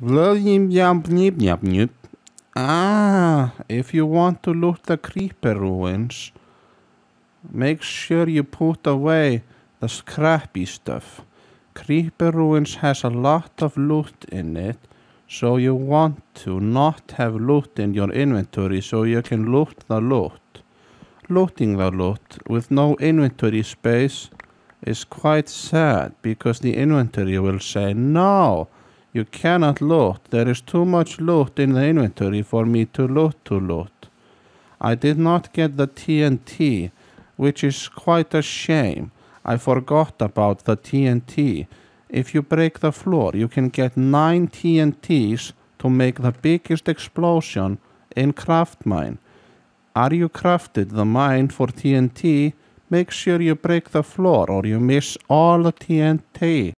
Ah, if you want to loot the creeper ruins, make sure you put away the scrappy stuff. Creeper ruins has a lot of loot in it, so you want to not have loot in your inventory so you can loot the loot. Looting the loot with no inventory space is quite sad because the inventory will say no. You cannot loot. There is too much loot in the inventory for me to loot to loot. I did not get the TNT, which is quite a shame. I forgot about the TNT. If you break the floor, you can get 9 TNTs to make the biggest explosion in Craft Mine. Are you crafted the mine for TNT? Make sure you break the floor or you miss all the TNT.